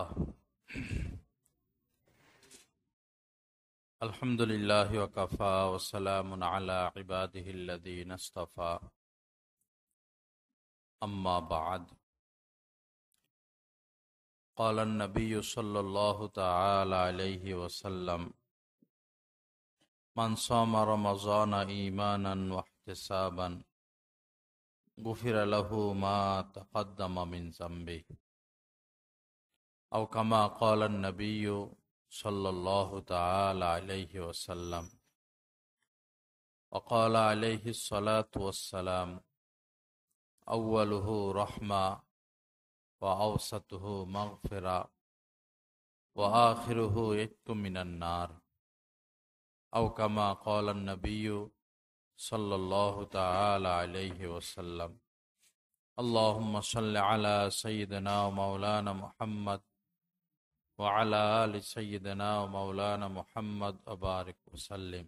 آه. الحمد لله وكفى وسلام على عباده الذين اصطفى أما بعد قال النبي صلى الله تعالى عليه وسلم من صام رمضان إيمانا واحتسابا غفر له ما تقدم من ذنبه أو كما قال النبي صلى الله تعالى عليه وسلم وقال عليه الصلاة والسلام أوله رحمة وأوسطه مغفرة وآخره يتك من النار أو كما قال النبي صلى الله تعالى عليه وسلم اللهم صل على سيدنا ومولانا محمد وعلى آل سيدنا ومولانا محمد وسلم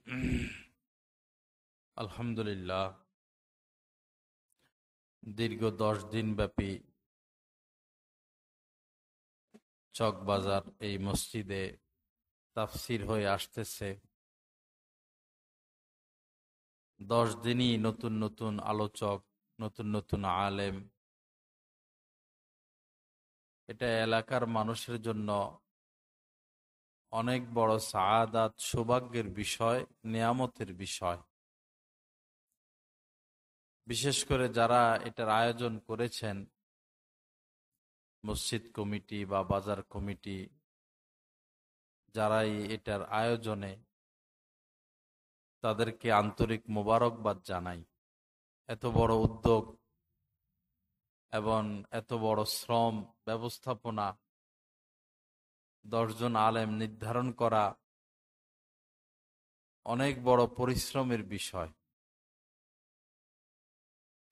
الحمد لله দীর্ঘ দশ দিন ব্যাপী চকবাজার এই মসজিদে তাফসির হয়ে আসতেছে দশ দিনই নতুন নতুন আলোচক নতুন নতুন আলেম এটা এলাকার মানুষের জন্য অনেক বড় সাদাত সৌভাগ্যের বিষয় নিয়ামতের বিষয় বিশেষ করে যারা এটার আয়োজন করেছেন মসজিদ কমিটি বা বাজার কমিটি যারাই এটার আয়োজনে তাদেরকে আন্তরিক মোবারকবাদ জানাই এত বড় উদ্যোগ এবং এত বড় শ্রম ব্যবস্থাপনা দশজন আলেম নির্ধারণ করা অনেক বড় পরিশ্রমের বিষয়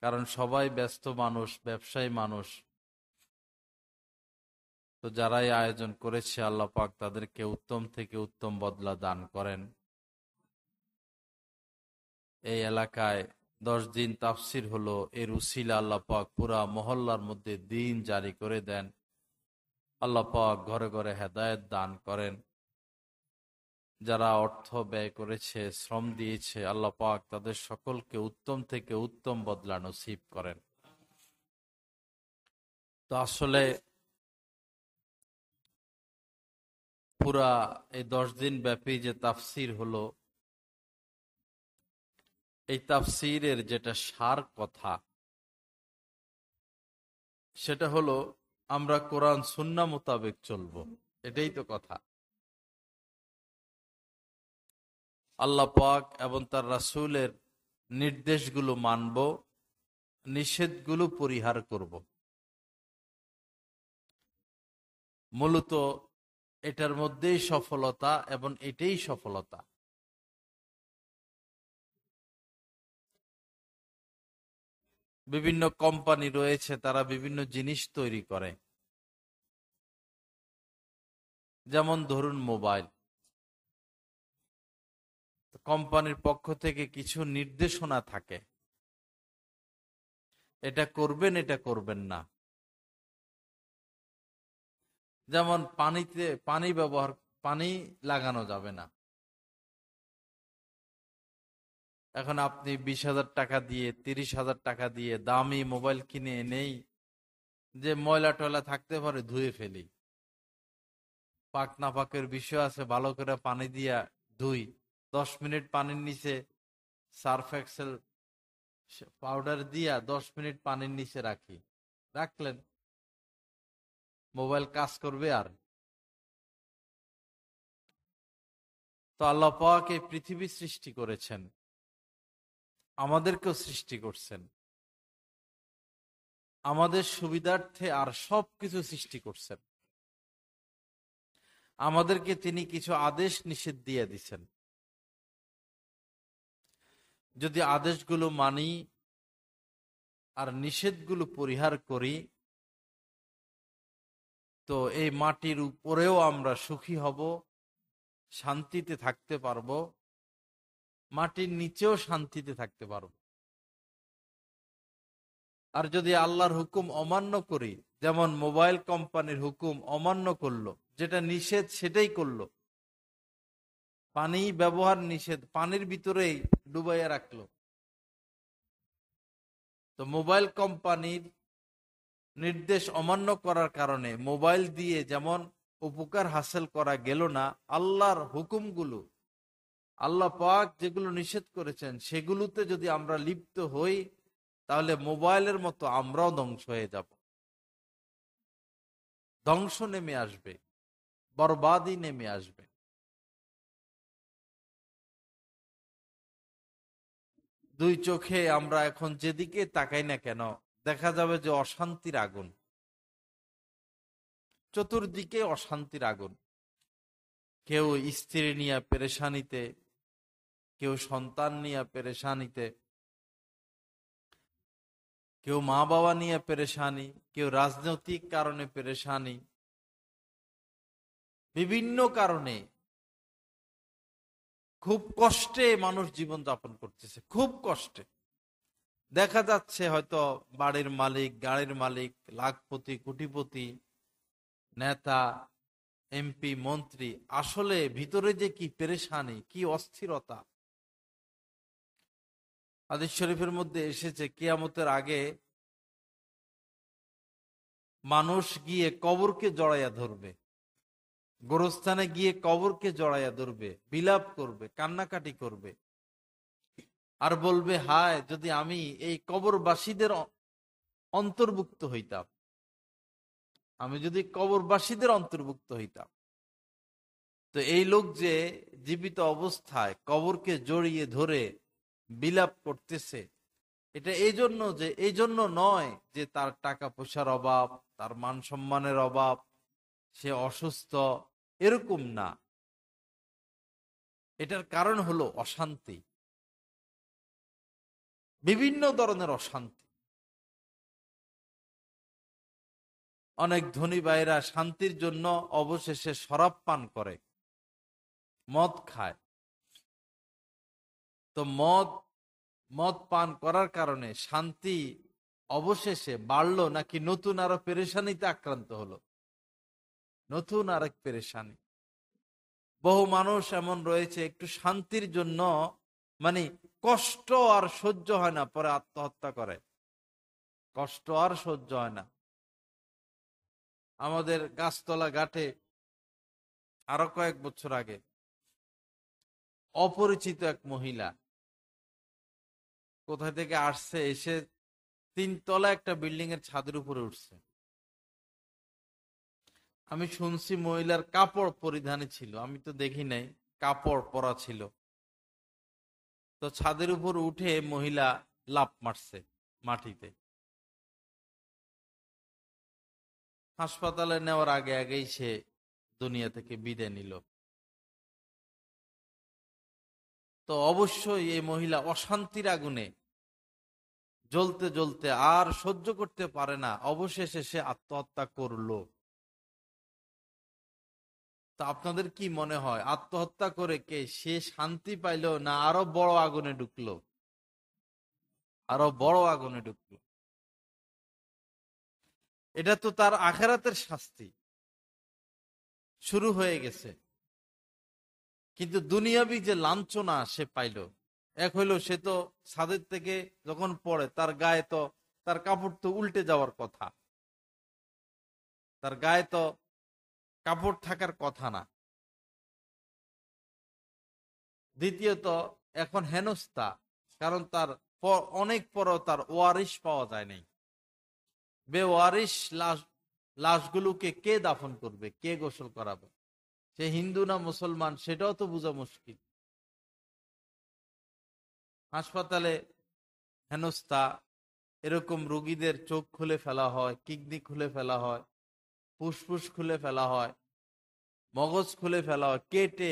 কারণ সবাই ব্যস্ত মানুষ ব্যবসায়ী মানুষ তো যারাই আয়োজন করেছে আল্লাহ পাক তাদেরকে উত্তম থেকে উত্তম বদলা দান করেন এই এলাকায় দশ দিন তাফসির হলো এর উসিলা আল্লাহ পাক পুরা মহল্লার মধ্যে দিন জারি করে দেন আল্লাহ ঘরে ঘরে হেদায়ত দান করেন যারা অর্থ ব্যয় করেছে শ্রম দিয়েছে আল্লাহ পাক তাদের সকলকে উত্তম থেকে উত্তম বদলা নসিব করেন তো আসলে পুরা এই দশ দিন ব্যাপী যে তাফসির হলো এই তাফসিরের যেটা সার কথা সেটা হলো আমরা কোরআন সুন্না মোতাবেক চলব এটাই তো কথা আল্লাহ পাক এবং তার রাসুলের নির্দেশগুলো মানব নিষেধগুলো পরিহার করব মূলত এটার মধ্যেই সফলতা এবং এটাই সফলতা বিভিন্ন কোম্পানি রয়েছে তারা বিভিন্ন জিনিস তৈরি করে যেমন ধরুন মোবাইল কোম্পানির পক্ষ থেকে কিছু নির্দেশনা থাকে এটা করবেন এটা করবেন না যেমন পানিতে পানি ব্যবহার পানি লাগানো যাবে না এখন আপনি বিশ হাজার টাকা দিয়ে তিরিশ হাজার টাকা দিয়ে দামি মোবাইল কিনে এনেই যে ময়লা টয়লা থাকতে পারে ধুয়ে ফেলি পাক না পাকের বিষয় আছে ভালো করে পানি দিয়া ধুই দশ মিনিট পানির নিচে সার্ফ এক্সেল পাউডার দিয়া দশ মিনিট পানির নিচে রাখি রাখলেন মোবাইল কাজ করবে আর তো আল্লাহ পাক এই পৃথিবী সৃষ্টি করেছেন আমাদেরকেও সৃষ্টি করছেন আমাদের সুবিধার্থে আর সব কিছু সৃষ্টি করছেন আমাদেরকে তিনি কিছু আদেশ নিষেধ দিয়ে দিছেন যদি আদেশগুলো মানি আর নিষেধগুলো পরিহার করি তো এই মাটির উপরেও আমরা সুখী হব শান্তিতে থাকতে পারবো মাটির নিচেও শান্তিতে থাকতে পারব আর যদি আল্লাহর হুকুম অমান্য করি যেমন মোবাইল কোম্পানির হুকুম অমান্য করলো যেটা নিষেধ সেটাই করলো পানি ব্যবহার নিষেধ পানির ভিতরেই ডুবাইয়া রাখলো তো মোবাইল কোম্পানির নির্দেশ অমান্য করার কারণে মোবাইল দিয়ে যেমন উপকার হাসিল করা গেল না আল্লাহর হুকুমগুলো আল্লাহ পাক যেগুলো নিষেধ করেছেন সেগুলোতে যদি আমরা লিপ্ত হই তাহলে মোবাইলের মতো আমরাও ধ্বংস হয়ে যাব ধ্বংস নেমে আসবে বরবাদই নেমে আসবে দুই চোখে আমরা এখন যেদিকে তাকাই না কেন দেখা যাবে যে অশান্তির আগুন চতুর্দিকে অশান্তির আগুন কেউ স্ত্রী নিয়ে পেরেশানিতে কেউ সন্তান নিয়ে পেরেশানিতে কেউ মা বাবা নিয়ে পেরেশানি কেউ রাজনৈতিক কারণে পেরেশানি বিভিন্ন কারণে খুব কষ্টে মানুষ জীবন যাপন করতেছে খুব কষ্টে দেখা যাচ্ছে হয়তো বাড়ির মালিক গাড়ির মালিক লাখপতি কোটিপতি নেতা এমপি মন্ত্রী আসলে ভিতরে যে কি পেরেশানি কি অস্থিরতা হাদিস শরীফের মধ্যে এসেছে কিয়ামতের আগে মানুষ গিয়ে কবরকে জড়াইয়া ধরবে গোরস্থানে গিয়ে কবরকে জড়াইয়া ধরবে বিলাপ করবে কান্নাকাটি করবে আর বলবে হায় যদি আমি এই কবরবাসীদের অন্তর্ভুক্ত হইতাম আমি যদি কবরবাসীদের অন্তর্ভুক্ত হইতাম তো এই লোক যে জীবিত অবস্থায় কবরকে জড়িয়ে ধরে বিলাপ করতেছে এটা এই জন্য যে এই জন্য নয় যে তার টাকা পয়সার অভাব তার মান সম্মানের অভাব সে অসুস্থ এরকম না এটার কারণ হলো অশান্তি বিভিন্ন ধরনের অশান্তি অনেক ধনী ভাইরা শান্তির জন্য অবশেষে শরাব পান করে মদ খায় তো মদ মদ পান করার কারণে শান্তি অবশেষে বাড়লো নাকি নতুন আরো পেরেশানিতে আক্রান্ত হলো নতুন আরেক পেরেশানি বহু মানুষ এমন রয়েছে একটু শান্তির জন্য মানে কষ্ট আর সহ্য হয় না পরে আত্মহত্যা করে কষ্ট আর সহ্য হয় না আমাদের গাছতলা ঘাটে আরো কয়েক বছর আগে অপরিচিত এক মহিলা কোথা থেকে আসছে এসে তিনতলা একটা বিল্ডিং এর ছাদের উপরে উঠছে আমি শুনছি মহিলার কাপড় পরিধানে ছিল আমি তো দেখি নাই কাপড় পরা ছিল তো ছাদের উপর উঠে মহিলা লাভ মারছে মাটিতে হাসপাতালে নেওয়ার আগে আগেই সে দুনিয়া থেকে বিদায় নিল তো অবশ্যই এই মহিলা অশান্তির আগুনে জ্বলতে জ্বলতে আর সহ্য করতে পারে না অবশেষে সে আত্মহত্যা করল তা আপনাদের কি মনে হয় আত্মহত্যা করে কে সে শান্তি পাইল না আরো বড় আগুনে ঢুকলো আরো বড় আগুনে ঢুকল এটা তো তার আখেরাতের শাস্তি শুরু হয়ে গেছে কিন্তু দুনিয়াবি যে লাঞ্ছনা সে পাইল এক হইল সে তো ছাদের থেকে যখন পড়ে তার গায়ে তো তার কাপড় তো উল্টে যাওয়ার কথা তার গায়ে তো কাপড় থাকার কথা না দ্বিতীয়ত এখন হেনস্তা কারণ তার অনেক পরও তার ওয়ারিস পাওয়া যায় নাই বে ওয়ারিস লাশ লাশগুলোকে কে দাফন করবে কে গোসল করাবে সে হিন্দু না মুসলমান সেটাও তো বোঝা মুশকিল হাসপাতালে হেনস্তা এরকম রোগীদের চোখ খুলে ফেলা হয় কিডনি খুলে ফেলা হয় ফুসফুস খুলে ফেলা হয় মগজ খুলে ফেলা হয় কেটে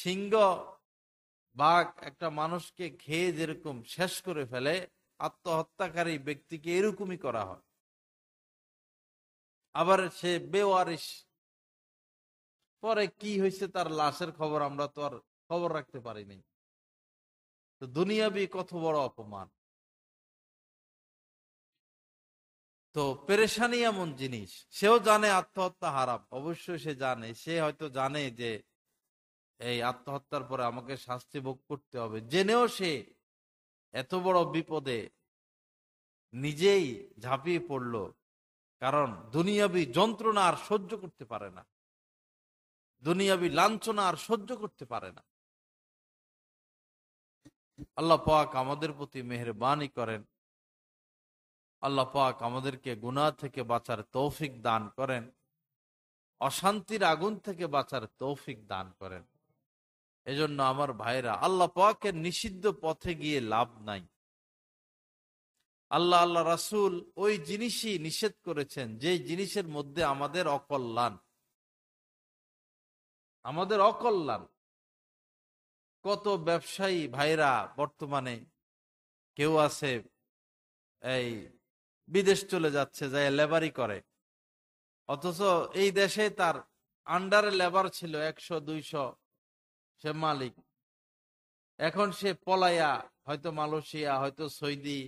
সিংহ বাঘ একটা মানুষকে খেয়ে যেরকম শেষ করে ফেলে আত্মহত্যাকারী ব্যক্তিকে এরকমই করা হয় আবার সে বেওয়ারিশ পরে কি হয়েছে তার লাশের খবর আমরা তো আর খবর রাখতে পারিনি তো দুনিয়াবি কত বড় অপমান তো পেরেশানি এমন জিনিস সেও জানে আত্মহত্যা হারাপ অবশ্যই সে জানে সে হয়তো জানে যে এই আত্মহত্যার পরে আমাকে শাস্তি ভোগ করতে হবে জেনেও সে এত বড় বিপদে নিজেই ঝাঁপিয়ে পড়ল কারণ দুনিয়াবি যন্ত্রণা আর সহ্য করতে পারে না দুনিয়াবি লাঞ্ছনা আর সহ্য করতে পারে না আল্লাহ পাক আমাদের প্রতি মেহরবানি করেন আল্লাহ পাক আমাদেরকে গুণা থেকে বাঁচার তৌফিক দান করেন অশান্তির আগুন থেকে বাঁচার তৌফিক দান করেন এজন্য আমার ভাইরা আল্লাহ পাকের নিষিদ্ধ পথে গিয়ে লাভ নাই আল্লাহ আল্লাহ রাসুল ওই জিনিসই নিষেধ করেছেন যে জিনিসের মধ্যে আমাদের অকল্যাণ আমাদের অকল্যাণ কত ব্যবসায়ী ভাইরা বর্তমানে কেউ আছে এই বিদেশ চলে যাচ্ছে যায় লেবারি করে অথচ এই দেশে তার আন্ডারে লেবার ছিল একশো দুইশো সে মালিক এখন সে পলাইয়া হয়তো মালয়েশিয়া হয়তো সৌদি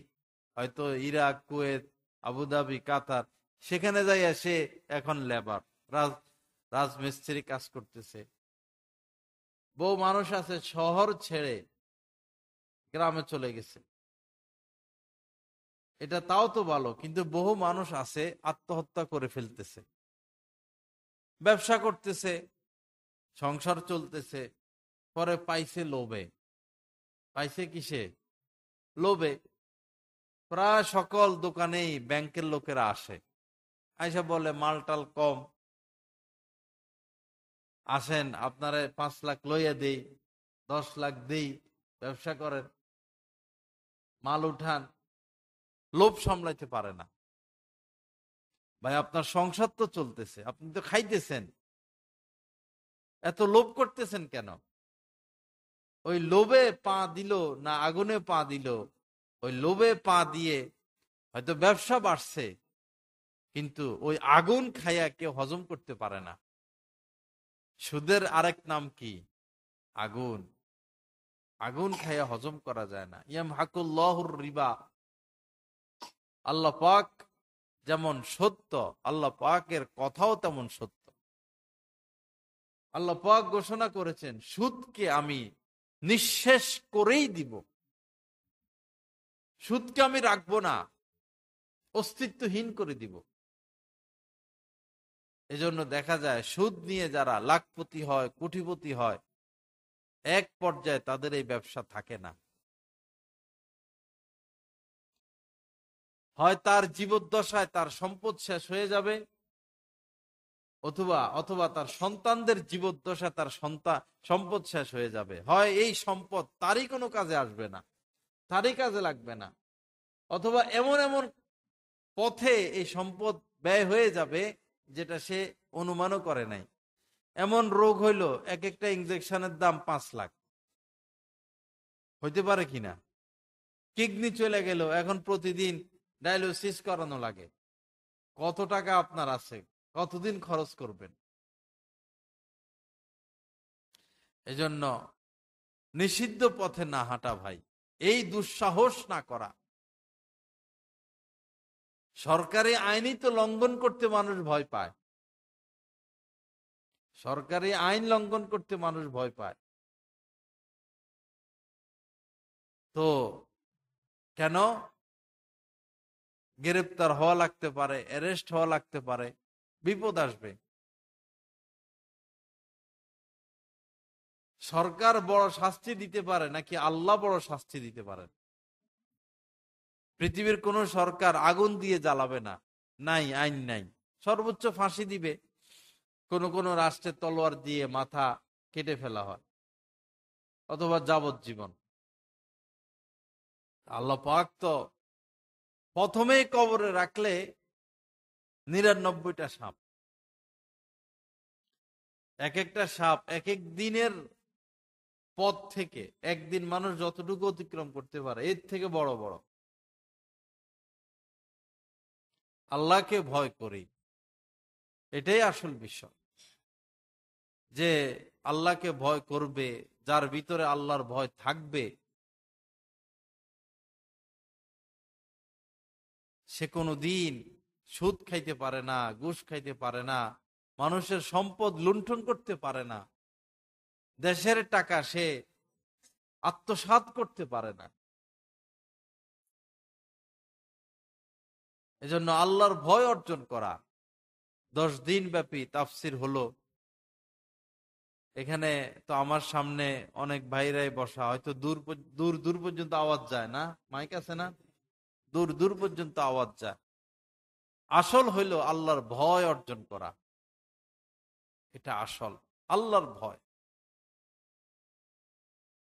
হয়তো ইরাক কুয়েত আবুধাবি কাতার সেখানে যাইয়া সে এখন লেবার রাজমিস্ত্রি কাজ করতেছে বহু মানুষ আছে শহর ছেড়ে গ্রামে চলে গেছে এটা তাও তো ভালো কিন্তু বহু মানুষ আছে আত্মহত্যা করে ফেলতেছে ব্যবসা করতেছে সংসার চলতেছে পরে পাইছে লোভে পাইছে কিসে লোভে প্রায় সকল দোকানেই ব্যাংকের লোকেরা আসে আইসা বলে মালটাল কম আসেন আপনারা পাঁচ লাখ লইয়া দেই দশ লাখ দেই ব্যবসা করেন মাল উঠান লোভ সামলাইতে পারে না ভাই আপনার সংসার তো চলতেছে আপনি তো খাইতেছেন এত লোভ করতেছেন কেন ওই লোভে পা দিল না আগুনে পা দিল ওই লোভে পা দিয়ে হয়তো ব্যবসা বাড়ছে কিন্তু ওই আগুন খাইয়া কেউ হজম করতে পারে না সুদের আরেক নাম কি আগুন আগুন খাইয়া হজম করা যায় না ইয়াম হাকুল্লাহুর রিবা আল্লাহ পাক যেমন সত্য আল্লাহ পাকের কথাও তেমন সত্য আল্লাহ পাক ঘোষণা করেছেন সুদকে আমি নিঃশেষ করেই দিব সুদকে আমি রাখবো না অস্তিত্বহীন করে দিব এজন্য দেখা যায় সুদ নিয়ে যারা লাখপতি হয় কোটিপতি হয় এক পর্যায়ে তাদের এই ব্যবসা থাকে না হয় তার জীবদ্দশায় তার সম্পদ শেষ হয়ে যাবে অথবা অথবা তার সন্তানদের জীবদ্দশা তার সন্তান সম্পদ শেষ হয়ে যাবে হয় এই সম্পদ তারই কোনো কাজে আসবে না তারই কাজে লাগবে না অথবা এমন এমন পথে এই সম্পদ ব্যয় হয়ে যাবে যেটা সে অনুমানও করে নাই এমন রোগ হইল এক একটা ইঞ্জেকশনের দাম পাঁচ লাখ হইতে পারে কিনা কিডনি চলে গেল এখন প্রতিদিন ডায়ালিসিস করানো লাগে কত টাকা আপনার আছে কতদিন খরচ করবেন এজন্য নিষিদ্ধ পথে না হাঁটা ভাই এই দুঃসাহস না করা সরকারি আইনই তো লঙ্ঘন করতে মানুষ ভয় পায় সরকারি আইন লঙ্ঘন করতে মানুষ ভয় পায় তো কেন গ্রেপ্তার হওয়া লাগতে পারে অ্যারেস্ট হওয়া লাগতে পারে বিপদ আসবে সরকার বড় শাস্তি দিতে পারে নাকি আল্লাহ বড় শাস্তি দিতে পারেন পৃথিবীর কোন সরকার আগুন দিয়ে জ্বালাবে না নাই আইন নাই সর্বোচ্চ ফাঁসি দিবে কোন কোন রাষ্ট্রে তলোয়ার দিয়ে মাথা কেটে ফেলা হয় অথবা যাবজ্জীবন আল্লাহ পাক তো প্রথমেই কবরে রাখলে নিরানব্বইটা সাপ এক একটা সাপ এক এক দিনের পথ থেকে একদিন মানুষ যতটুকু অতিক্রম করতে পারে এর থেকে বড় বড় আল্লাহকে ভয় করি এটাই আসল বিষয় যে আল্লাহকে ভয় করবে যার ভিতরে আল্লাহর ভয় থাকবে সে কোনো দিন সুদ খাইতে পারে না ঘুষ খাইতে পারে না মানুষের সম্পদ লুণ্ঠন করতে পারে না দেশের টাকা সে আত্মসাত করতে পারে না এজন্য আল্লাহর ভয় অর্জন করা দশ দিন ব্যাপী তাফসির হলো এখানে তো আমার সামনে অনেক ভাইরাই বসা হয়তো দূর দূর দূর পর্যন্ত আওয়াজ যায় না মাইক আছে না দূর দূর পর্যন্ত আওয়াজ যায় আসল হইল আল্লাহর ভয় অর্জন করা এটা আসল আল্লাহর ভয়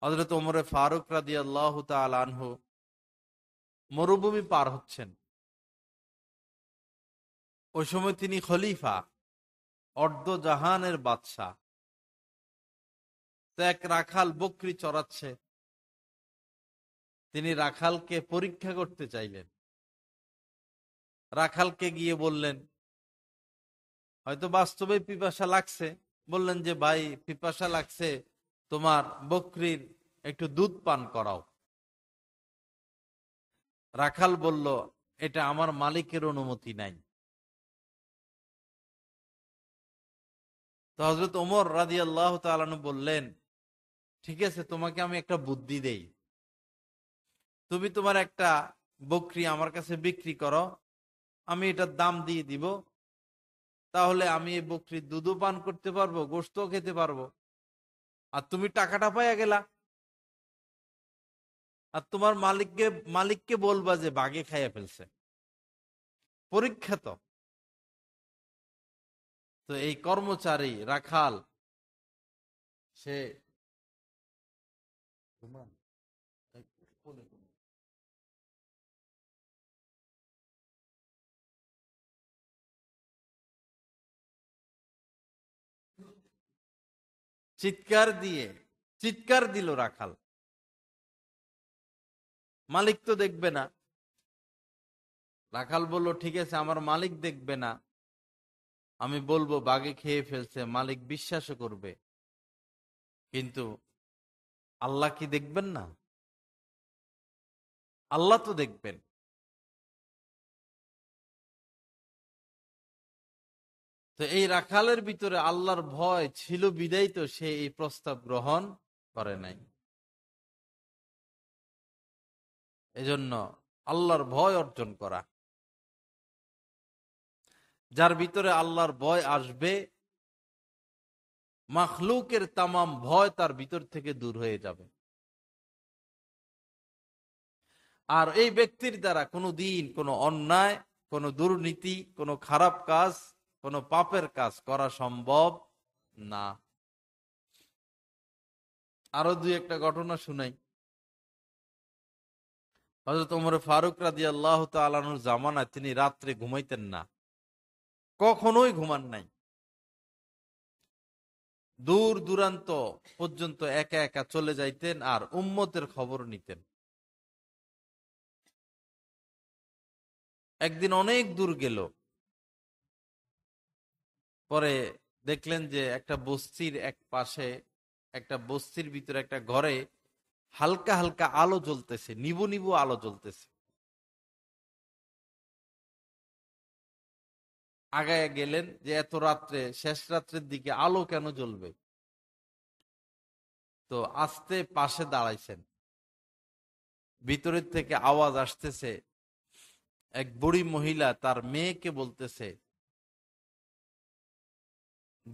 হজরত ওমরে ফারুক রাজি আল্লাহ আনহু মরুভূমি পার হচ্ছেন ওই সময় তিনি খলিফা অর্ধ জাহানের বাদশাহ তো এক রাখাল বকরি চড়াচ্ছে তিনি রাখালকে পরীক্ষা করতে চাইলেন রাখালকে গিয়ে বললেন হয়তো বাস্তবে পিপাসা লাগছে বললেন যে ভাই পিপাসা লাগছে তোমার বকরির একটু দুধ পান করাও রাখাল বলল এটা আমার মালিকের অনুমতি নাই তো হজরত ওমর রাজি আল্লাহ বললেন ঠিক আছে তোমাকে আমি একটা বুদ্ধি দেই তুমি তোমার একটা বকরি আমার কাছে বিক্রি করো আমি এটার দাম দিয়ে দিব তাহলে আমি এই বকরির দুধও পান করতে পারবো গোস্তও খেতে পারবো আর তুমি টাকাটা পাইয়া গেলা আর তোমার মালিককে মালিককে বলবা যে বাগে খাইয়া ফেলছে পরীক্ষা তো তো এই কর্মচারী রাখাল সে চিৎকার দিয়ে চিৎকার দিল রাখাল মালিক তো দেখবে না রাখাল বলল ঠিক আছে আমার মালিক দেখবে না আমি বলবো বাগে খেয়ে ফেলছে মালিক বিশ্বাস করবে কিন্তু আল্লাহ কি দেখবেন না আল্লাহ তো দেখবেন তো এই রাখালের ভিতরে আল্লাহর ভয় ছিল বিদায় তো সে এই প্রস্তাব গ্রহণ করে নাই এজন্য আল্লাহর ভয় অর্জন করা যার ভিতরে আল্লাহর ভয় আসবে মাখলুকের তাম ভয় তার ভিতর থেকে দূর হয়ে যাবে আর এই ব্যক্তির দ্বারা কোনো দিন কোনো অন্যায় কোনো দুর্নীতি কোনো খারাপ কাজ কোনো পাপের কাজ করা সম্ভব না আরো দুই একটা ঘটনা শুনাই হজরত ওমর ফারুক রাজি আল্লাহ তালানুর জামানায় তিনি রাত্রে ঘুমাইতেন না কখনোই ঘুমান নাই দূর দূরান্ত পর্যন্ত একা একা চলে যাইতেন আর উম্মতের খবর নিতেন একদিন অনেক দূর গেল পরে দেখলেন যে একটা বস্তির এক পাশে একটা বস্তির ভিতরে একটা ঘরে হালকা হালকা আলো জ্বলতেছে নিবু নিবু আলো জ্বলতেছে আগায় গেলেন যে এত রাত্রে শেষ রাত্রের দিকে আলো কেন জ্বলবে তো আস্তে পাশে দাঁড়াইছেন ভিতরের থেকে আওয়াজ আসতেছে এক বুড়ি মহিলা তার মেয়েকে বলতেছে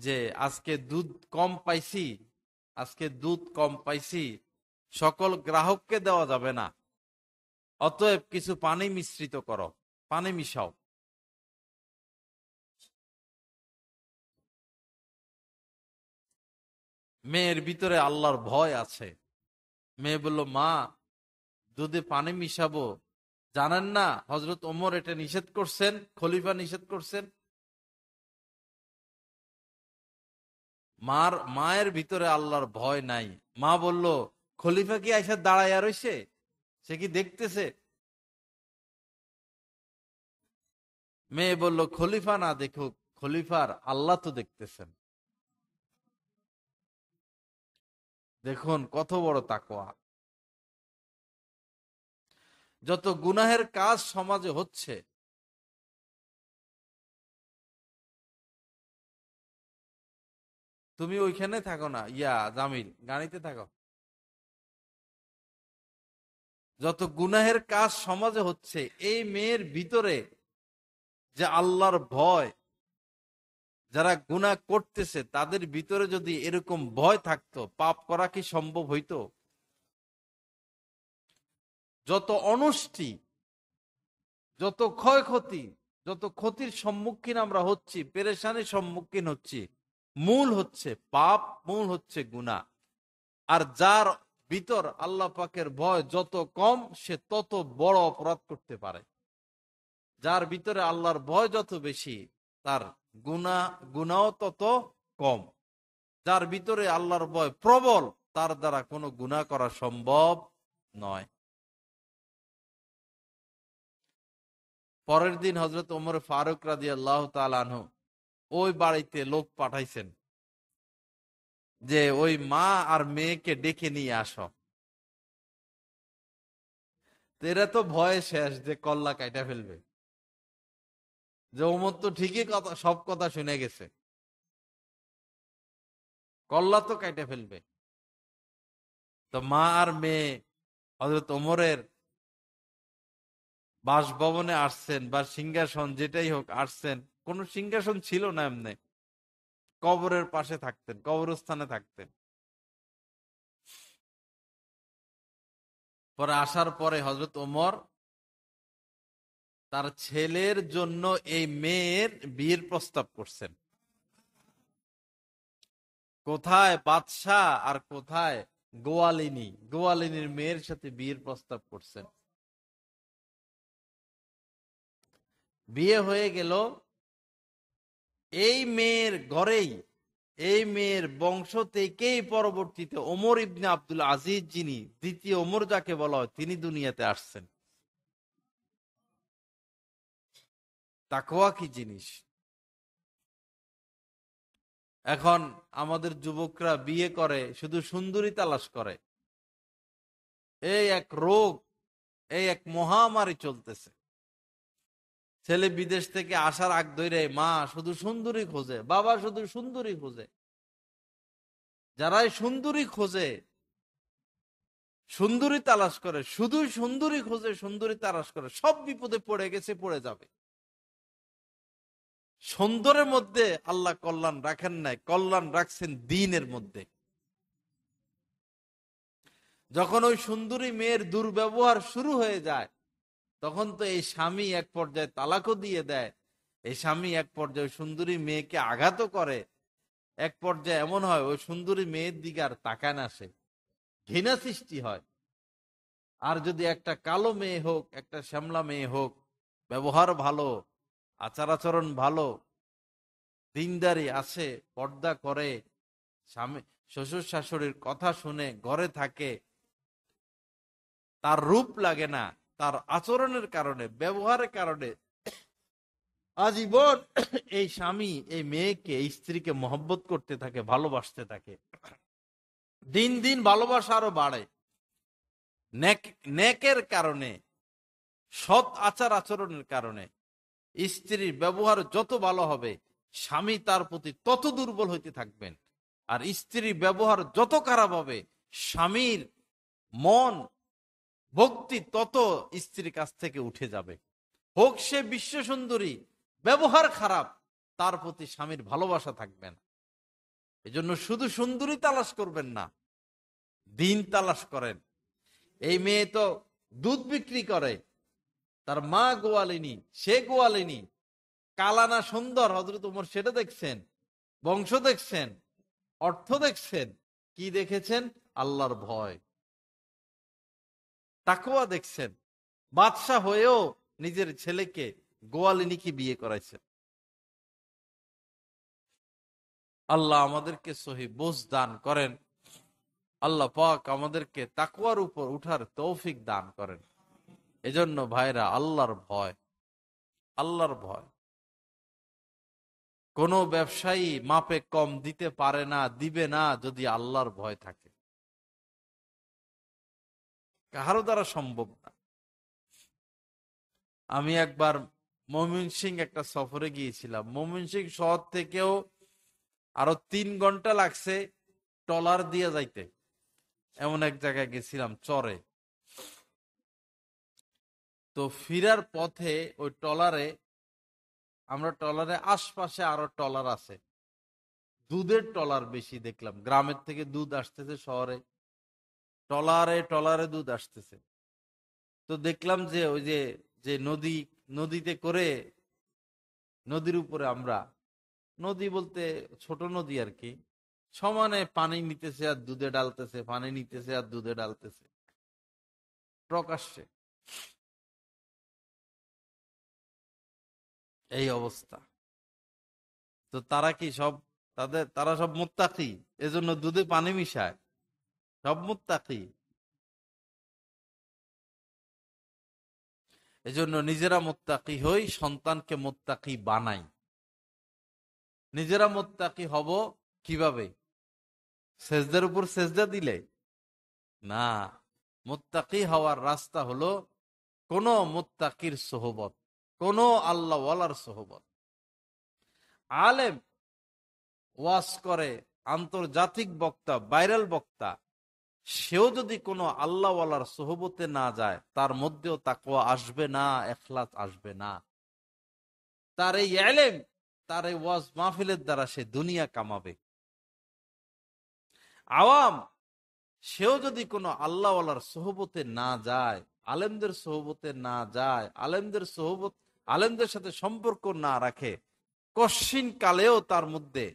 যে আজকে দুধ কম পাইছি আজকে দুধ কম পাইছি সকল গ্রাহককে দেওয়া যাবে না অতএব কিছু পানি মিশ্রিত করো পানি মিশাও মেয়ের ভিতরে আল্লাহর ভয় আছে মেয়ে বলল মা দুধে পানি মিশাবো জানেন না হজরত ওমর এটা নিষেধ করছেন খলিফা নিষেধ করছেন মার মায়ের ভিতরে আল্লাহর ভয় নাই মা বলল খলিফা কি আইসা দাঁড়াইয়া রয়েছে সে কি দেখতেছে মেয়ে বলল খলিফা না দেখুক খলিফার আল্লাহ তো দেখতেছেন দেখুন কত বড় তাকোয়া যত গুনাহের কাজ সমাজে হচ্ছে তুমি ওইখানে থাকো না ইয়া জামিল গাড়িতে থাকো যত গুনাহের কাজ সমাজে হচ্ছে এই মেয়ের ভিতরে যে আল্লাহর ভয় যারা গুণা করতেছে তাদের ভিতরে যদি এরকম ভয় থাকতো পাপ করা কি সম্ভব হইত যত অনষ্টি যত ক্ষয়ক্ষতি যত ক্ষতির সম্মুখীন আমরা হচ্ছি পেরেশানির সম্মুখীন হচ্ছি মূল হচ্ছে পাপ মূল হচ্ছে গুণা আর যার ভিতর আল্লাহ পাকের ভয় যত কম সে তত বড় অপরাধ করতে পারে যার ভিতরে আল্লাহর ভয় যত বেশি তার গুণা গুণাও তত কম যার ভিতরে আল্লাহর ভয় প্রবল তার দ্বারা কোনো গুণা করা সম্ভব নয় পরের দিন হজরত ওমর ফারুক রাজি আল্লাহ তালু ওই বাড়িতে লোক পাঠাইছেন যে ওই মা আর মেয়েকে ডেকে নিয়ে আস এরা তো ভয়ে শেষ যে কল্লা কাইটা ফেলবে যে ওমর তো ঠিকই কথা সব কথা শুনে গেছে কল্লা তো কাইটে ফেলবে তো মা আর মেয়ে হজরত ওমরের বাসভবনে আসছেন বা সিংহাসন যেটাই হোক আসছেন কোন সিংহাসন ছিল না এমনি কবরের পাশে থাকতেন কবরস্থানে থাকতেন পরে আসার পরে হজরত ওমর তার ছেলের জন্য এই মেয়ের বিয়ের প্রস্তাব করছেন কোথায় বাদশাহ আর কোথায় গোয়ালিনী গোয়ালিনীর মেয়ের সাথে বিয়ের প্রস্তাব করছেন বিয়ে হয়ে গেল এই মেয়ের ঘরেই এই মেয়ের বংশ থেকেই পরবর্তীতে ওমর ইবনে আব্দুল আজিজ যিনি দ্বিতীয় ওমর যাকে বলা হয় তিনি দুনিয়াতে আসছেন তাকোয়া কি জিনিস এখন আমাদের যুবকরা বিয়ে করে শুধু সুন্দরী তালাশ করে এই এক রোগ এই এক মহামারী চলতেছে ছেলে বিদেশ থেকে আসার আগ ধরে মা শুধু সুন্দরী খোঁজে বাবা শুধু সুন্দরী খোঁজে যারাই সুন্দরী খোঁজে সুন্দরী তালাশ করে শুধু সুন্দরী খোঁজে সুন্দরী তালাশ করে সব বিপদে পড়ে গেছে পড়ে যাবে সুন্দরের মধ্যে আল্লাহ কল্যাণ রাখেন নাই কল্যাণ রাখছেন দিনের মধ্যে যখন ওই সুন্দরী মেয়ের দুর্ব্যবহার শুরু হয়ে যায় তখন তো এই স্বামী এক পর্যায়ে তালাকও দিয়ে দেয় এই স্বামী এক পর্যায়ে সুন্দরী মেয়েকে আঘাত করে এক পর্যায়ে এমন হয় ওই সুন্দরী মেয়ের দিকে আর তাকায় না সে ঘৃণা সৃষ্টি হয় আর যদি একটা কালো মেয়ে হোক একটা শ্যামলা মেয়ে হোক ব্যবহার ভালো আচার আচরণ ভালো দিনদারি আছে পর্দা করে স্বামী শ্বশুর শাশুড়ির কথা শুনে ঘরে থাকে তার রূপ লাগে না তার আচরণের কারণে ব্যবহারের কারণে আজীবন এই স্বামী এই মেয়েকে এই স্ত্রীকে মহব্বত করতে থাকে ভালোবাসতে থাকে দিন দিন ভালোবাসা আরো বাড়ে নেকের কারণে সৎ আচার আচরণের কারণে স্ত্রীর ব্যবহার যত ভালো হবে স্বামী তার প্রতি তত দুর্বল হইতে থাকবেন আর স্ত্রীর ব্যবহার যত খারাপ হবে স্বামীর মন ভক্তি তত স্ত্রীর কাছ থেকে উঠে যাবে হোক সে বিশ্ব সুন্দরী ব্যবহার খারাপ তার প্রতি স্বামীর ভালোবাসা থাকবে না এজন্য শুধু সুন্দরী তালাশ করবেন না দিন তালাশ করেন এই মেয়ে তো দুধ বিক্রি করে তার মা গোয়ালিনী সে গোয়ালিনী কালানা সুন্দর হজরত উমর সেটা দেখছেন বংশ দেখছেন অর্থ দেখছেন কি দেখেছেন আল্লাহর ভয় তাকুয়া দেখছেন বাদশাহ হয়েও নিজের ছেলেকে গোয়ালিনীকে বিয়ে করাইছেন আল্লাহ আমাদেরকে সহি বোঝ দান করেন আল্লাহ পাক আমাদেরকে তাকুয়ার উপর উঠার তৌফিক দান করেন এজন্য ভাইরা আল্লাহর ভয় আল্লাহর ভয় কোন ব্যবসায়ী মাপে কম দিতে পারে না দিবে না যদি আল্লাহর ভয় থাকে কারো দ্বারা সম্ভব না আমি একবার মমিন সিং একটা সফরে গিয়েছিলাম মমিন সিং শহর থেকেও আরো তিন ঘন্টা লাগছে টলার দিয়ে যাইতে এমন এক জায়গায় গেছিলাম চরে তো ফিরার পথে ওই টলারে আমরা টলারে আশপাশে আরো টলার আছে দুধের টলার বেশি দেখলাম গ্রামের থেকে দুধ আসতেছে শহরে টলারে টলারে দুধ আসতেছে তো দেখলাম যে ওই যে যে নদী নদীতে করে নদীর উপরে আমরা নদী বলতে ছোট নদী আর কি সমানে পানি নিতেছে আর দুধে ডালতেছে পানি নিতেছে আর দুধে ডালতেছে প্রকাশ্যে এই অবস্থা তো তারা কি সব তাদের তারা সব মুত্তাকি এজন্য দুধে পানি মিশায় সব মুত্তাকি এজন্য নিজেরা মোত্তাকি হই সন্তানকে মোত্তাকি বানাই নিজেরা মোত্তাকি হব কিভাবে সেজদের উপর সেজদা দিলে না মোত্তাকি হওয়ার রাস্তা হলো কোন মোত্তাকির সোহবত কোন আল্লাহওয়ালার সোহবত আলেম ওয়াস করে আন্তর্জাতিক বক্তা বাইরাল বক্তা সেও যদি কোনো আল্লাহওয়ালার সোহবতে না যায় তার মধ্যেও তাকুয়া আসবে না এখলাস আসবে না তার এই এলেম তার এই ওয়াজ মাহফিলের দ্বারা সে দুনিয়া কামাবে আওয়াম সেও যদি কোনো আল্লাহওয়ালার সোহবতে না যায় আলেমদের সোহবতে না যায় আলেমদের সোহবত আলেমদের সাথে সম্পর্ক না রাখে কশিন কালেও তার মধ্যে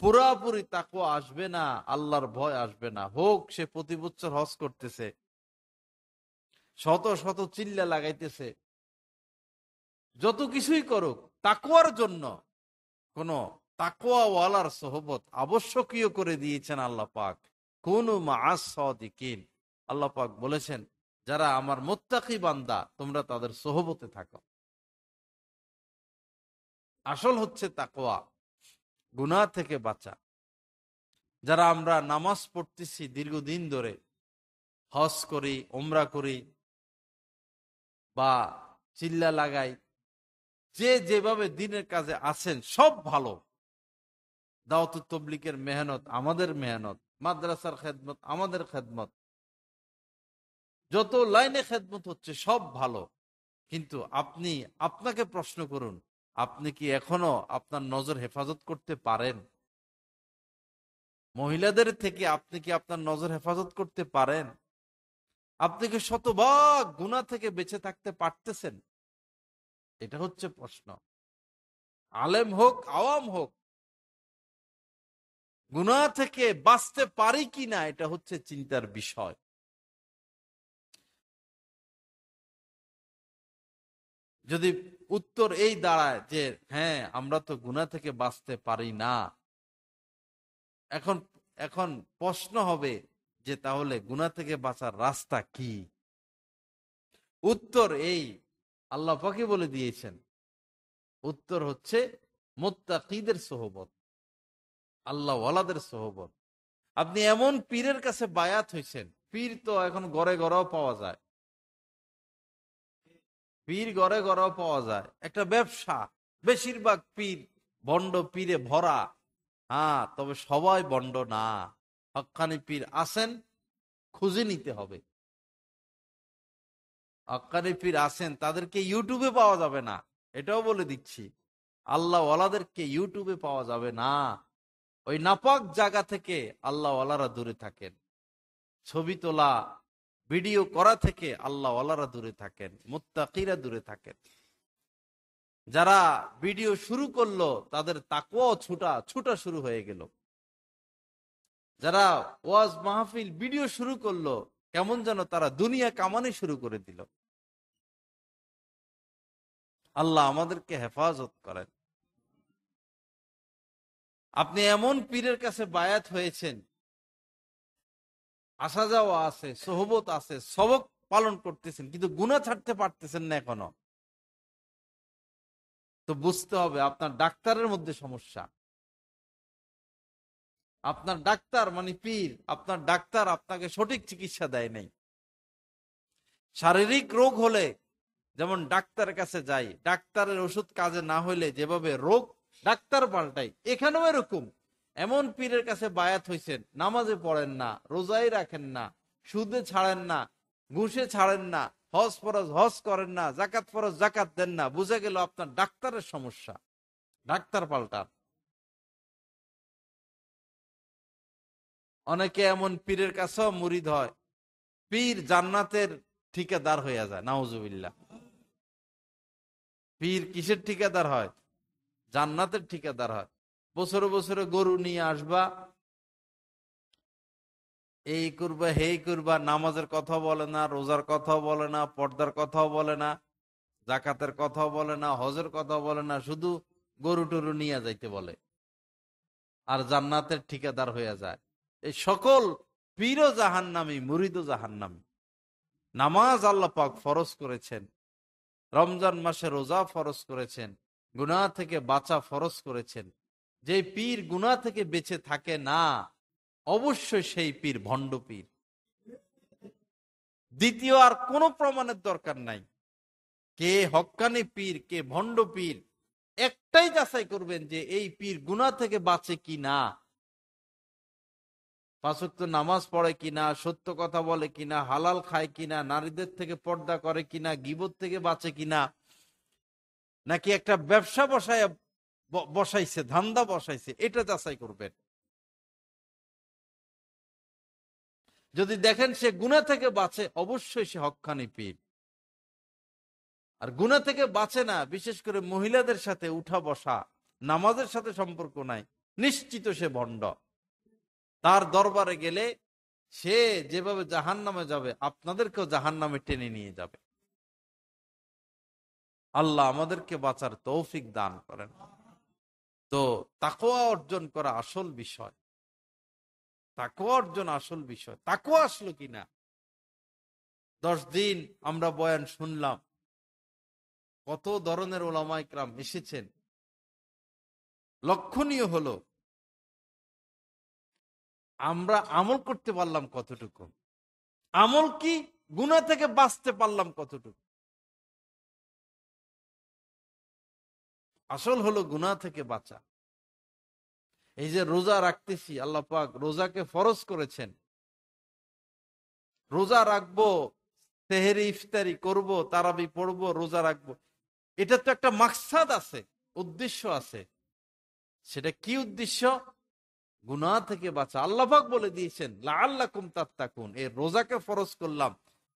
পুরাপুরি তাকে আসবে না আল্লাহর ভয় আসবে না হোক সে প্রতি বছর হজ করতেছে শত শত চিল্লা লাগাইতেছে যত কিছুই করুক তাকুয়ার জন্য কোন তাকোয়াওয়ালার সহবত আবশ্যকীয় করে দিয়েছেন আল্লাহ পাক কোন মা আস আল্লাহ পাক বলেছেন যারা আমার মোত্তাকি বান্দা তোমরা তাদের সহবতে থাকো আসল হচ্ছে তাকোয়া গুনা থেকে বাঁচা যারা আমরা নামাজ পড়তেছি দীর্ঘদিন ধরে হজ করি ওমরা করি বা চিল্লা লাগাই যে যেভাবে দিনের কাজে আছেন সব ভালো দাওয়াত তবলিকের মেহনত আমাদের মেহনত মাদ্রাসার খেদমত আমাদের খেদমত যত লাইনে খেদমত হচ্ছে সব ভালো কিন্তু আপনি আপনাকে প্রশ্ন করুন আপনি কি এখনো আপনার নজর হেফাজত করতে পারেন মহিলাদের থেকে আপনি কি আপনার নজর হেফাজত করতে পারেন আপনি কি শতভাগ গুণা থেকে বেঁচে থাকতে পারতেছেন এটা হচ্ছে প্রশ্ন আলেম হোক আওয়াম হোক গুণা থেকে বাঁচতে পারি কি না এটা হচ্ছে চিন্তার বিষয় যদি উত্তর এই দাঁড়ায় যে হ্যাঁ আমরা তো গুণা থেকে বাঁচতে পারি না এখন এখন প্রশ্ন হবে যে তাহলে গুণা থেকে বাঁচার রাস্তা কি উত্তর এই আল্লাহ পাকে বলে দিয়েছেন উত্তর হচ্ছে মোত্তাকিদের সোহবত আল্লাহ ওয়ালাদের সোহবত আপনি এমন পীরের কাছে বায়াত হয়েছেন পীর তো এখন গড়ে গড়াও পাওয়া যায় পীর গড়ে গড়ে পাওয়া যায় একটা ব্যবসা বেশিরভাগ পীর বন্ড পীরে ভরা হ্যাঁ তবে সবাই বন্ড না হকানি পীর আসেন খুঁজে নিতে হবে হকানি পীর আসেন তাদেরকে ইউটিউবে পাওয়া যাবে না এটাও বলে দিচ্ছি আল্লাহ ওলাদেরকে ইউটিউবে পাওয়া যাবে না ওই নাপাক জায়গা থেকে আল্লাহ ওয়ালারা দূরে থাকেন ছবি তোলা ভিডিও করা থেকে আল্লাহ ওয়ালারা দূরে থাকেন মোত্তাকিরা দূরে থাকেন যারা ভিডিও শুরু করলো তাদের তাকুয়াও ছুটা ছুটা শুরু হয়ে গেল যারা ওয়াজ মাহফিল ভিডিও শুরু করলো কেমন যেন তারা দুনিয়া কামানে শুরু করে দিল আল্লাহ আমাদেরকে হেফাজত করেন আপনি এমন পীরের কাছে বায়াত হয়েছেন আসা যাওয়া আছে সহবত আছে সবক পালন করতেছেন কিন্তু গুণা ছাড়তে পারতেছেন না এখনো তো বুঝতে হবে আপনার ডাক্তারের মধ্যে সমস্যা আপনার ডাক্তার মানে পীর আপনার ডাক্তার আপনাকে সঠিক চিকিৎসা দেয় নাই শারীরিক রোগ হলে যেমন ডাক্তারের কাছে যাই ডাক্তারের ওষুধ কাজে না হইলে যেভাবে রোগ ডাক্তার পাল্টাই এখানেও এরকম এমন পীরের কাছে বায়াত হইছেন নামাজে পড়েন না রোজাই রাখেন না সুদে ছাড়েন না ঘুষে ছাড়েন না হজ ফরজ হজ করেন না জাকাত ফরজ জাকাত দেন না বুঝে গেল আপনার ডাক্তারের সমস্যা ডাক্তার পাল্টার অনেকে এমন পীরের কাছেও মুরিদ হয় পীর জান্নাতের ঠিকাদার হইয়া যায় নাউজুবিল্লা পীর কিসের ঠিকাদার হয় জান্নাতের ঠিকাদার হয় বছর বছরে গরু নিয়ে আসবা এই করবা হেই করবা নামাজের কথা বলে না রোজার কথা বলে না পর্দার কথাও বলে না জাকাতের কথা বলে না হজের কথা বলে না শুধু গরু টরু নিয়ে যাইতে বলে আর জান্নাতের ঠিকাদার হয়ে যায় এই সকল পীর জাহান নামি মুরিদ জাহান নামি নামাজ আল্লাহ পাক ফরজ করেছেন রমজান মাসে রোজা ফরজ করেছেন গুনা থেকে বাঁচা ফরজ করেছেন যে পীর গুণা থেকে বেঁচে থাকে না অবশ্যই সেই পীর ভণ্ড পীর দ্বিতীয় আর কোনো প্রমাণের দরকার নাই কে হকানি পীর কে ভণ্ড পীর একটাই যাচাই করবেন যে এই পীর গুণা থেকে বাঁচে কি না পাঁচক্ত নামাজ পড়ে কিনা সত্য কথা বলে কিনা হালাল খায় কিনা নারীদের থেকে পর্দা করে কিনা গিবত থেকে বাঁচে কিনা নাকি একটা ব্যবসা বসায় বসাইছে ধান্দা বসাইছে এটা যাচাই করবেন যদি দেখেন সে গুণা থেকে বাঁচে অবশ্যই সে হকখানি পীর আর গুণা থেকে বাঁচে না বিশেষ করে মহিলাদের সাথে উঠা বসা নামাজের সাথে সম্পর্ক নাই নিশ্চিত সে ভণ্ড তার দরবারে গেলে সে যেভাবে জাহান নামে যাবে আপনাদেরকেও জাহান নামে টেনে নিয়ে যাবে আল্লাহ আমাদেরকে বাঁচার তৌফিক দান করেন তো তাকোয়া অর্জন করা আসল বিষয় তাকোয়া অর্জন আসল বিষয় তাকোয়া আসলো কিনা দশ দিন আমরা বয়ান শুনলাম কত ধরনের ওলামাইকরাম এসেছেন লক্ষণীয় হল আমরা আমল করতে পারলাম কতটুকু আমল কি গুণা থেকে বাঁচতে পারলাম কতটুকু আসল হলো গুণা থেকে বাঁচা এই যে রোজা রাখতেছি আল্লাহ পাক রোজাকে ফরজ করেছেন রোজা রাখবো তেহেরি ইফতারি করব তারাবি পড়বো রোজা রাখবো এটা তো একটা মাকসাদ আছে উদ্দেশ্য আছে সেটা কি উদ্দেশ্য গুনা থেকে বাঁচা আল্লাহাক বলে দিয়েছেন আল্লাহ কুমতাত্তাকুন এই রোজাকে ফরজ করলাম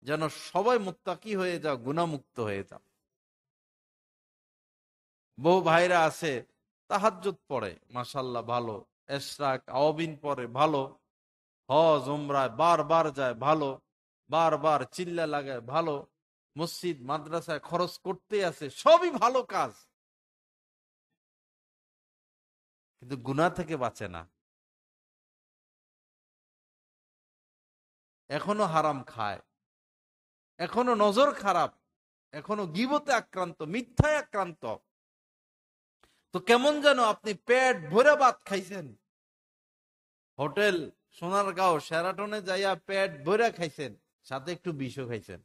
যেন সবাই মোত্তাকি হয়ে যাও গুণামুক্ত হয়ে যাও বহু ভাইরা আছে তাহাজুত পড়ে মাসাল্লাহ ভালো এশরাক আওবিন পরে ভালো হজ উমরায় বার বার যায় ভালো বার বার চিল্লা লাগায় ভালো মসজিদ মাদ্রাসায় খরচ করতে আছে সবই ভালো কাজ কিন্তু গুণা থেকে বাঁচে না এখনো হারাম খায় এখনো নজর খারাপ এখনো গিবতে আক্রান্ত মিথ্যায় আক্রান্ত তো কেমন যেন আপনি পেট ভরে ভাত খাইছেন হোটেল সোনারগাঁও সেরাটনে যাইয়া পেট ভরে খাইছেন সাথে একটু বিষও খাইছেন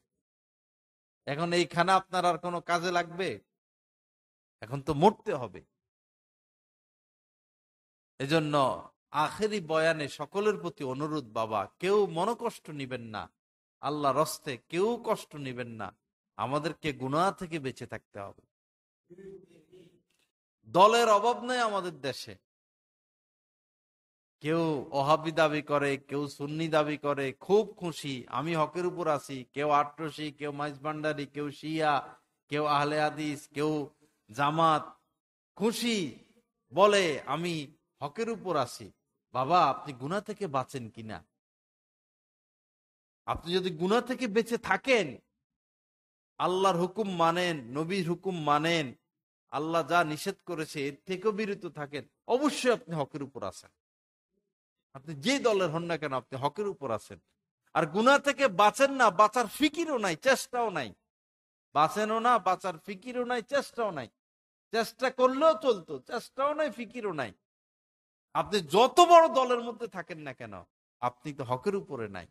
এখন এই খানা আপনার আর কোনো কাজে লাগবে এখন তো মরতে হবে এজন্য আখেরি বয়ানে সকলের প্রতি অনুরোধ বাবা কেউ মনকষ্ট নিবেন না আল্লাহ রস্তে কেউ কষ্ট নিবেন না আমাদেরকে গুণা থেকে বেঁচে থাকতে হবে দলের অভাব নেই আমাদের দেশে কেউ অহাবি দাবি করে কেউ সুন্নি দাবি করে খুব খুশি আমি হকের উপর আছি কেউ আট্রসি কেউ মাইজবান্ডারি কেউ শিয়া কেউ আহলে আদিস কেউ জামাত খুশি বলে আমি হকের উপর আছি বাবা আপনি গুনা থেকে বাঁচেন কিনা আপনি যদি গুনা থেকে বেঁচে থাকেন আল্লাহর হুকুম মানেন নবীর হুকুম মানেন আল্লাহ যা নিষেধ করেছে এর থেকেও বিরত থাকেন অবশ্যই আপনি হকের উপর আছেন আপনি যে দলের হন না কেন আপনি হকের উপর আছেন আর গুনা থেকে বাঁচেন না বাঁচার ফিকিরও নাই চেষ্টাও নাই বাঁচেনও না বাঁচার ফিকিরও নাই চেষ্টাও নাই চেষ্টা করলেও চলতো চেষ্টাও নাই ফিকিরও নাই আপনি যত বড় দলের মধ্যে থাকেন না কেন আপনি তো হকের উপরে নাই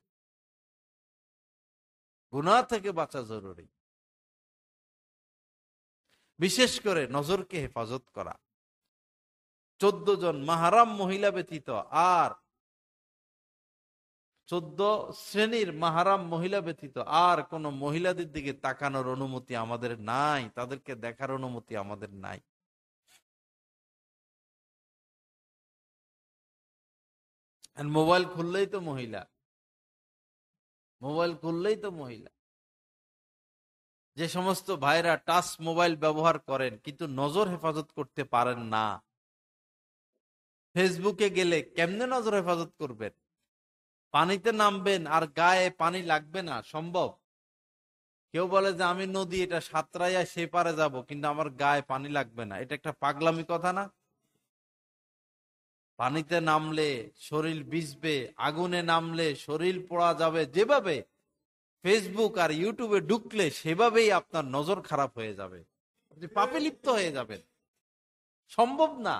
গুনা থেকে বাঁচা জরুরি বিশেষ করে নজরকে হেফাজত করা চোদ্দ জন মাহারাম মহিলা ব্যতীত আর চোদ্দ শ্রেণীর মাহারাম মহিলা ব্যতীত আর কোন মহিলাদের দিকে তাকানোর অনুমতি আমাদের নাই তাদেরকে দেখার অনুমতি আমাদের নাই মোবাইল খুললেই তো মহিলা মোবাইল খুললেই তো মহিলা যে সমস্ত ভাইরা টাচ মোবাইল ব্যবহার করেন কিন্তু নজর হেফাজত করতে পারেন না ফেসবুকে গেলে কেমনে নজর হেফাজত করবেন পানিতে নামবেন আর গায়ে পানি লাগবে না সম্ভব কেউ বলে যে আমি নদী এটা সাঁতরাইয়া সে পারে যাব কিন্তু আমার গায়ে পানি লাগবে না এটা একটা পাগলামি কথা না পানিতে নামলে শরীর বিষবে আগুনে নামলে শরীর পোড়া যাবে যেভাবে ফেসবুক আর ইউটিউবে ঢুকলে সেভাবেই আপনার নজর খারাপ হয়ে যাবে আপনি পাপে লিপ্ত হয়ে যাবেন সম্ভব না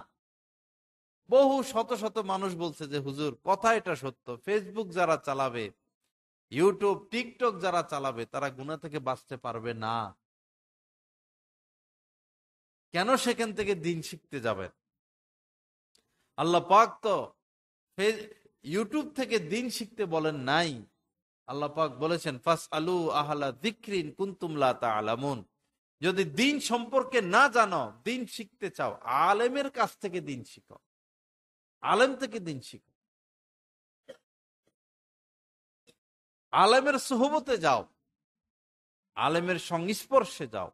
বহু শত শত মানুষ বলছে যে হুজুর কথা এটা সত্য ফেসবুক যারা চালাবে ইউটিউব টিকটক যারা চালাবে তারা গুণা থেকে বাঁচতে পারবে না কেন সেখান থেকে দিন শিখতে যাবেন আল্লাহ পাক তো ইউটিউব থেকে দিন শিখতে বলেন নাই আল্লাপাক বলেছেন ফাস আলু আহলা দিক্রিন কুন্তুমলা তা আলামুন যদি দিন সম্পর্কে না জানো দিন শিখতে চাও আলেমের কাছ থেকে দিন শিখো আলেম থেকে দিন শিখো আলেমের সোহবতে যাও আলেমের সংস্পর্শে যাও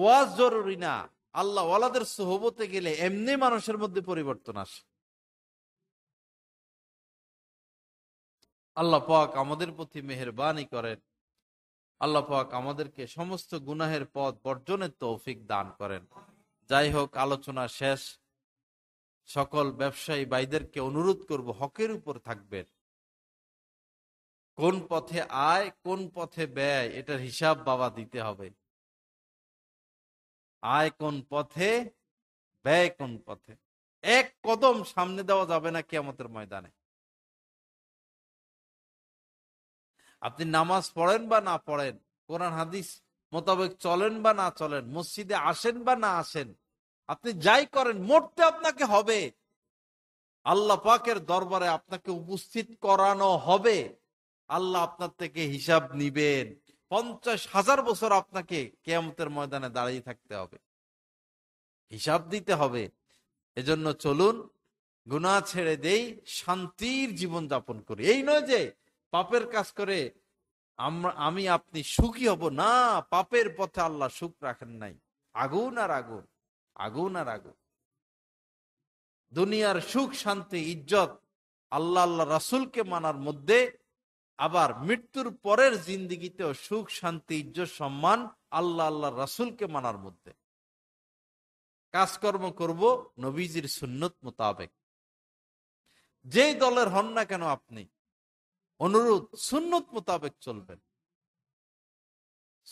ওয়াজ জরুরি না আল্লাহ ওয়ালাদের সোহবতে গেলে এমনি মানুষের মধ্যে পরিবর্তন আসে আল্লাহ পাক আমাদের প্রতি মেহরবানি করেন আল্লাহ পাক আমাদেরকে সমস্ত গুনাহের পথ বর্জনের তৌফিক দান করেন যাই হোক আলোচনা শেষ সকল ব্যবসায়ী বাইদেরকে অনুরোধ করব হকের উপর থাকবেন কোন পথে আয় কোন পথে ব্যয় এটার হিসাব বাবা দিতে হবে আয় কোন পথে ব্যয় কোন পথে এক কদম সামনে দেওয়া যাবে না কেমতের ময়দানে আপনি নামাজ পড়েন বা না পড়েন কোরআন হাদিস মোতাবেক চলেন বা না চলেন মসজিদে আসেন বা না আসেন আপনি যাই করেন মরতে আপনাকে হবে আল্লাহ পাকের দরবারে আপনাকে উপস্থিত করানো হবে আল্লাহ আপনার থেকে হিসাব নিবেন পঞ্চাশ হাজার বছর আপনাকে কেয়ামতের ময়দানে দাঁড়িয়ে থাকতে হবে হিসাব দিতে হবে এজন্য চলুন গুণা ছেড়ে দেই শান্তির জীবন যাপন করি এই নয় যে পাপের কাজ করে আমরা আমি আপনি সুখী হব না পাপের পথে আল্লাহ সুখ রাখেন নাই আগুন আর আগুন আগুন আর আগুন দুনিয়ার সুখ শান্তি ইজ্জত আল্লাহ আল্লাহ রাসুলকে মানার মধ্যে আবার মৃত্যুর পরের জিন্দিগিতেও সুখ শান্তি ইজ্জত সম্মান আল্লাহ আল্লাহ রাসুলকে মানার মধ্যে কাজকর্ম করব নবীজির সুন্নত মোতাবেক যেই দলের হন না কেন আপনি অনুরোধ সুন্নত মোতাবেক চলবেন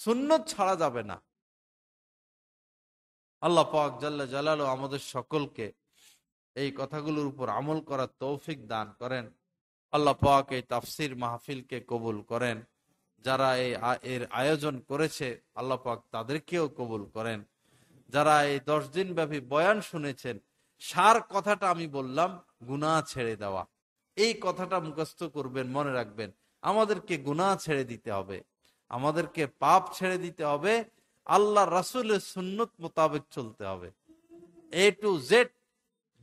সুন্নত ছাড়া যাবে না আল্লাহ পাক জাল্লা জালাল আমাদের সকলকে এই কথাগুলোর উপর আমল করার তৌফিক দান করেন আল্লাহ পাক এই তাফসির মাহফিলকে কবুল করেন যারা এই এর আয়োজন করেছে আল্লাহ পাক তাদেরকেও কবুল করেন যারা এই দশ দিন ব্যাপী বয়ান শুনেছেন সার কথাটা আমি বললাম গুণা ছেড়ে দেওয়া এই কথাটা মুখস্থ করবেন মনে রাখবেন আমাদেরকে গুণা ছেড়ে দিতে হবে আমাদেরকে পাপ ছেড়ে দিতে হবে আল্লাহ রাসুলের সুন্নত মোতাবেক চলতে হবে এ টু জেড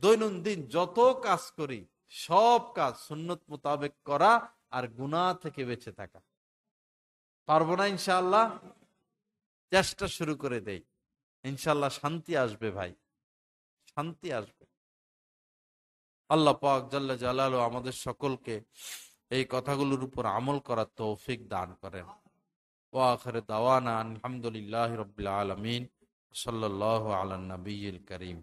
দৈনন্দিন যত কাজ করি সব কাজ সুন্নত মোতাবেক করা আর গুণা থেকে বেঁচে থাকা পারব না ইনশাল্লাহ চেষ্টা শুরু করে দেই ইনশাল্লাহ শান্তি আসবে ভাই শান্তি আসবে আল্লাহ পাক জাল্লা জালালো আমাদের সকলকে এই কথাগুলোর উপর আমল করার তৌফিক দান করেন ও আখরে দাওয়ানা আলহামদুলিল্লাহ রবিল আলমিন সাল্লাহ আলানবীল করিম